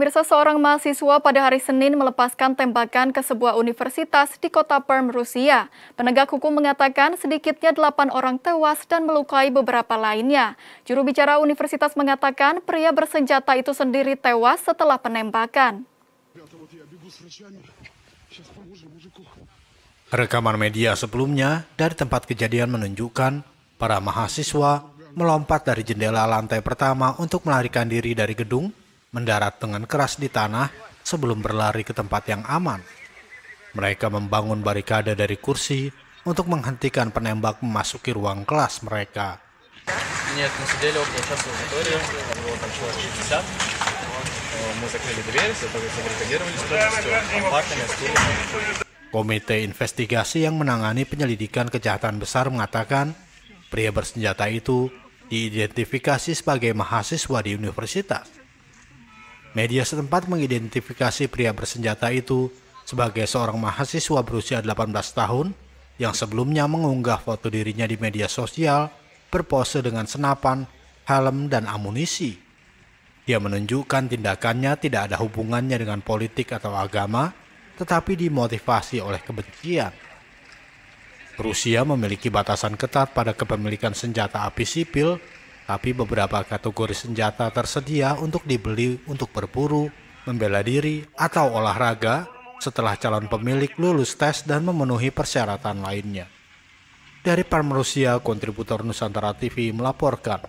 Pemirsa seorang mahasiswa pada hari Senin melepaskan tembakan ke sebuah universitas di kota Perm, Rusia. Penegak hukum mengatakan sedikitnya delapan orang tewas dan melukai beberapa lainnya. Juru bicara universitas mengatakan pria bersenjata itu sendiri tewas setelah penembakan. Rekaman media sebelumnya dari tempat kejadian menunjukkan para mahasiswa melompat dari jendela lantai pertama untuk melarikan diri dari gedung mendarat dengan keras di tanah sebelum berlari ke tempat yang aman. Mereka membangun barikade dari kursi untuk menghentikan penembak memasuki ruang kelas mereka. Komite investigasi yang menangani penyelidikan kejahatan besar mengatakan pria bersenjata itu diidentifikasi sebagai mahasiswa di universitas. Media setempat mengidentifikasi pria bersenjata itu sebagai seorang mahasiswa berusia 18 tahun yang sebelumnya mengunggah foto dirinya di media sosial berpose dengan senapan, helm, dan amunisi. Dia menunjukkan tindakannya tidak ada hubungannya dengan politik atau agama, tetapi dimotivasi oleh kebencian. Rusia memiliki batasan ketat pada kepemilikan senjata api sipil tapi beberapa kategori senjata tersedia untuk dibeli untuk berburu, membela diri, atau olahraga setelah calon pemilik lulus tes dan memenuhi persyaratan lainnya. Dari Parmerusia, kontributor Nusantara TV melaporkan.